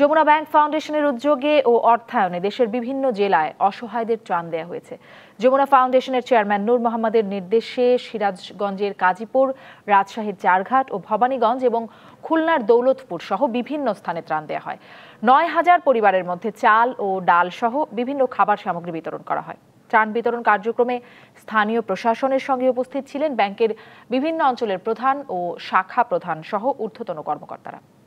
Jamuna bank ফাউন্ডেশনের উদ্যোগে ও অর্থায়নে দেশের বিভিন্ন জেলায় অসহায়দের ত্রাণ দেওয়া হয়েছে যমুনা ফাউন্ডেশনের চেয়ারম্যান নূর মোহাম্মদের নির্দেশে সিরাজগঞ্জের কাজীপুর রাজশাহীর চারঘাট ও ভবানীগঞ্জ এবং খুলনার দৌলতপুর সহ বিভিন্ন স্থানে ত্রাণ দেওয়া হয় নয় হাজার পরিবারের মধ্যে চাল ও ডাল সহ বিভিন্ন খাবার সামগ্রী বিতরণ করা হয় ত্রাণ বিতরণ কার্যক্রমে স্থানীয় প্রশাসনের সঙ্গে উপস্থিত ছিলেন ব্যাংকের বিভিন্ন অঞ্চলের প্রধান ও শাখা প্রধান সহ ঊর্ধ্বতন কর্মকর্তারা